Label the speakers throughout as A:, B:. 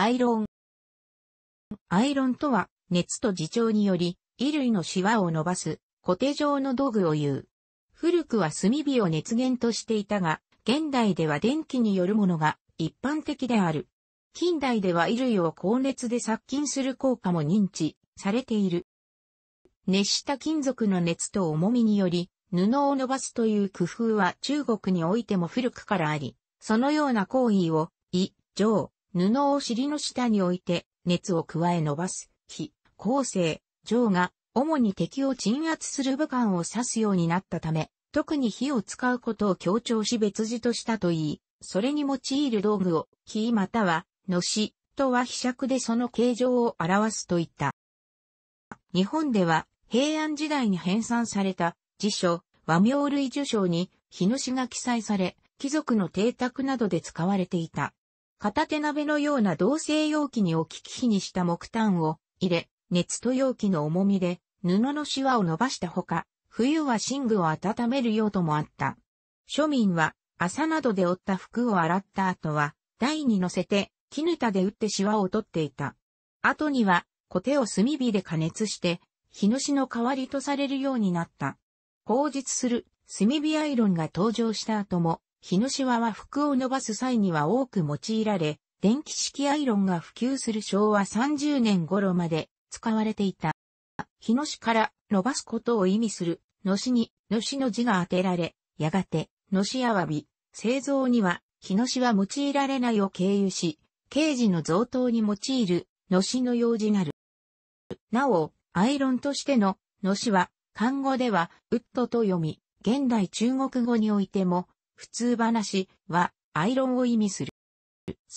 A: アイロン。アイロンとは、熱と自重により、衣類のシワを伸ばす、固定状の道具を言う。古くは炭火を熱源としていたが、現代では電気によるものが一般的である。近代では衣類を高熱で殺菌する効果も認知されている。熱した金属の熱と重みにより、布を伸ばすという工夫は中国においても古くからあり、そのような行為を、異、上、布を尻の下に置いて熱を加え伸ばす、非、構成、上が、主に敵を鎮圧する武漢を指すようになったため、特に火を使うことを強調し別字としたといい、それに用いる道具を、火または、のし、とは秘釈でその形状を表すといった。日本では、平安時代に編纂された辞書、和名類受賞に、日のしが記載され、貴族の邸宅などで使われていた。片手鍋のような同性容器に置き機器にした木炭を入れ、熱と容器の重みで布のシワを伸ばしたほか、冬は寝具を温める用途もあった。庶民は朝などで折った服を洗った後は台に乗せて絹たで打ってシワを取っていた。後には小手を炭火で加熱して、日のしの代わりとされるようになった。放日する炭火アイロンが登場した後も、日のしわは服を伸ばす際には多く用いられ、電気式アイロンが普及する昭和30年頃まで使われていた。日のしから伸ばすことを意味する、のしに、のしの字が当てられ、やがて、のしあわび、製造には、日のしは用いられないを経由し、刑事の贈答に用いる、のしの用事なる。なお、アイロンとしての、のしは、漢語では、ウッドと読み、現代中国語においても、普通話はアイロンを意味する。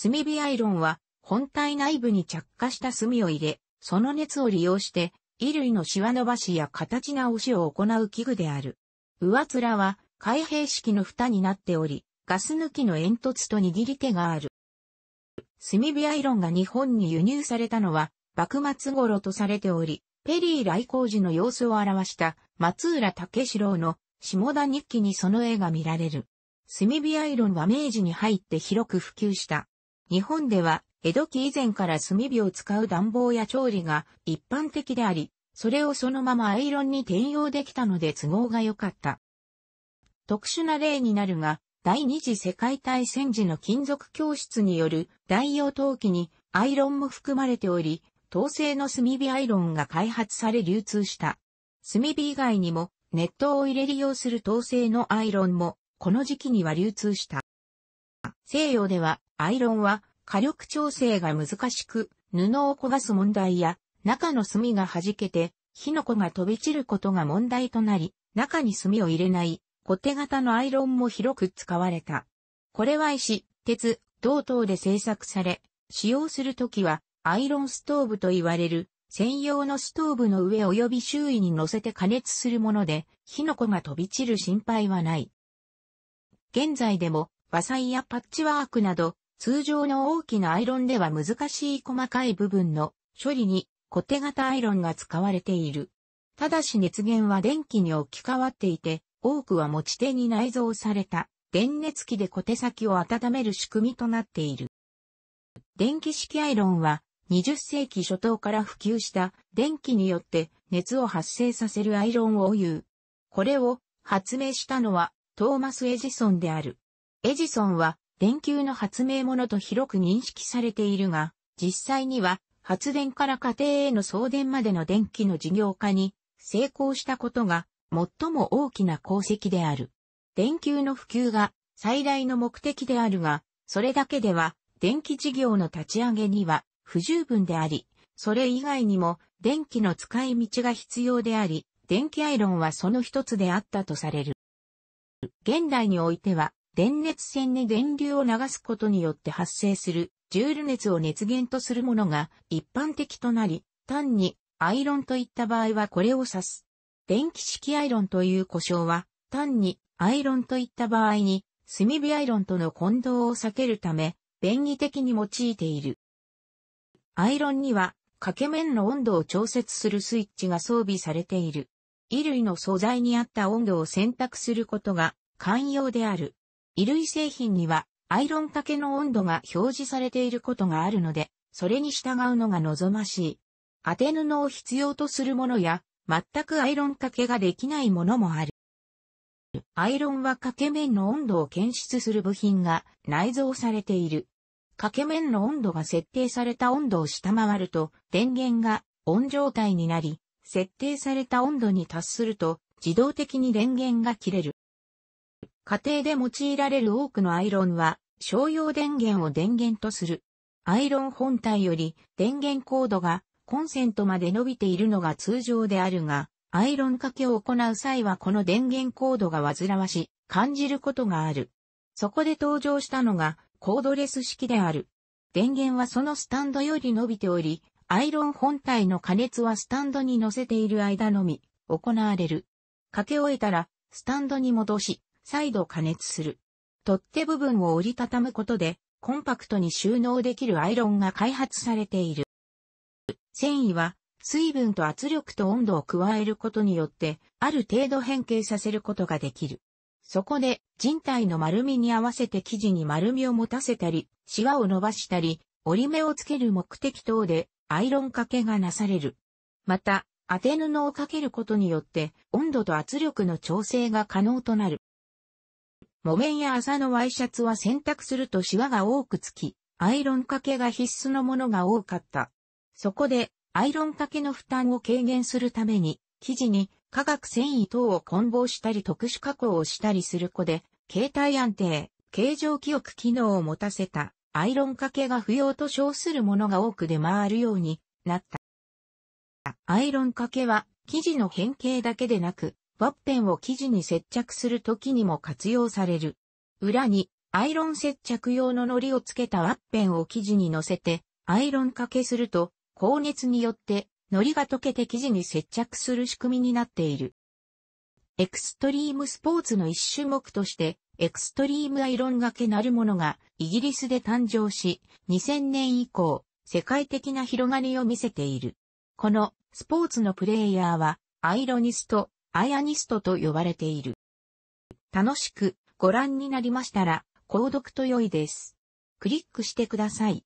A: 炭火アイロンは本体内部に着火した炭を入れ、その熱を利用して衣類のシワ伸ばしや形直しを行う器具である。上面は開閉式の蓋になっており、ガス抜きの煙突と握り手がある。炭火アイロンが日本に輸入されたのは幕末頃とされており、ペリー来航時の様子を表した松浦武四郎の下田日記にその絵が見られる。炭火アイロンは明治に入って広く普及した。日本では、江戸期以前から炭火を使う暖房や調理が一般的であり、それをそのままアイロンに転用できたので都合が良かった。特殊な例になるが、第二次世界大戦時の金属教室による代用陶器にアイロンも含まれており、陶製の炭火アイロンが開発され流通した。炭火以外にも熱湯を入れ利用する陶製のアイロンもこの時期には流通した。西洋では、アイロンは火力調整が難しく、布を焦がす問題や、中の炭が弾けて、火の粉が飛び散ることが問題となり、中に炭を入れない、小手型のアイロンも広く使われた。これは石、鉄、銅等で製作され、使用するときは、アイロンストーブと言われる、専用のストーブの上及び周囲に乗せて加熱するもので、火の粉が飛び散る心配はない。現在でも、和裁やパッチワークなど、通常の大きなアイロンでは難しい細かい部分の処理に小手型アイロンが使われている。ただし熱源は電気に置き換わっていて、多くは持ち手に内蔵された電熱器で小手先を温める仕組みとなっている。電気式アイロンは20世紀初頭から普及した電気によって熱を発生させるアイロンを言う。これを発明したのはトーマス・エジソンである。エジソンは電球の発明者と広く認識されているが、実際には発電から家庭への送電までの電気の事業化に成功したことが最も大きな功績である。電球の普及が最大の目的であるが、それだけでは電気事業の立ち上げには不十分であり、それ以外にも電気の使い道が必要であり、電気アイロンはその一つであったとされる。現代においては、電熱線に電流を流すことによって発生する、ジュール熱を熱源とするものが一般的となり、単にアイロンといった場合はこれを指す。電気式アイロンという呼称は、単にアイロンといった場合に、炭火アイロンとの混同を避けるため、便宜的に用いている。アイロンには、掛け面の温度を調節するスイッチが装備されている。衣類の素材に合った温度を選択することが寛容である。衣類製品にはアイロン掛けの温度が表示されていることがあるので、それに従うのが望ましい。当て布を必要とするものや、全くアイロン掛けができないものもある。アイロンは掛け面の温度を検出する部品が内蔵されている。掛け面の温度が設定された温度を下回ると電源がオン状態になり、設定された温度に達すると自動的に電源が切れる。家庭で用いられる多くのアイロンは商用電源を電源とする。アイロン本体より電源コードがコンセントまで伸びているのが通常であるが、アイロン掛けを行う際はこの電源コードが煩わし、感じることがある。そこで登場したのがコードレス式である。電源はそのスタンドより伸びており、アイロン本体の加熱はスタンドに乗せている間のみ、行われる。かけ終えたら、スタンドに戻し、再度加熱する。取っ手部分を折りたたむことで、コンパクトに収納できるアイロンが開発されている。繊維は、水分と圧力と温度を加えることによって、ある程度変形させることができる。そこで、人体の丸みに合わせて生地に丸みを持たせたり、シワを伸ばしたり、折り目をつける目的等で、アイロンかけがなされる。また、当て布をかけることによって温度と圧力の調整が可能となる。木綿や麻のワイシャツは洗濯するとシワが多くつき、アイロンかけが必須のものが多かった。そこで、アイロンかけの負担を軽減するために、生地に化学繊維等を混合したり特殊加工をしたりする子で、形態安定、形状記憶機能を持たせたアイロン掛けが不要と称するものが多く出回るようになった。アイロン掛けは生地の変形だけでなく、ワッペンを生地に接着する時にも活用される。裏にアイロン接着用の糊をつけたワッペンを生地に乗せて、アイロン掛けすると、高熱によって糊が溶けて生地に接着する仕組みになっている。エクストリームスポーツの一種目としてエクストリームアイロンがけなるものがイギリスで誕生し、2000年以降、世界的な広がりを見せている。このスポーツのプレイヤーは、アイロニスト、アイアニストと呼ばれている。楽しくご覧になりましたら、購読と良いです。クリックしてください。